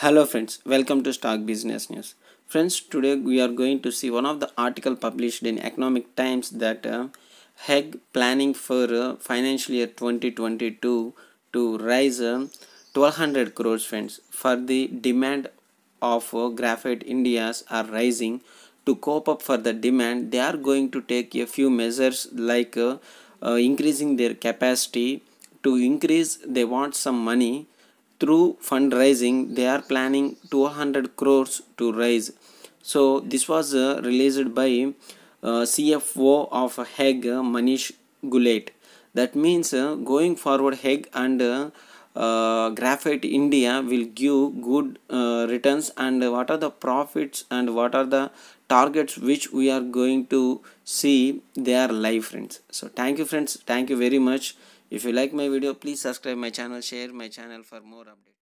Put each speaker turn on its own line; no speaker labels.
Hello friends, welcome to Stock Business News. Friends, today we are going to see one of the article published in Economic Times that uh, planning for uh, financial year 2022 to rise uh, 1200 crores friends for the demand of uh, graphite India's are rising to cope up for the demand they are going to take a few measures like uh, uh, increasing their capacity to increase they want some money through fundraising they are planning 200 crores to raise so this was uh, released by uh, CFO of HEG, Manish Gulati. that means uh, going forward HEG and uh, uh, graphite india will give good uh, returns and what are the profits and what are the targets which we are going to see they are live friends so thank you friends thank you very much if you like my video please subscribe my channel share my channel for more updates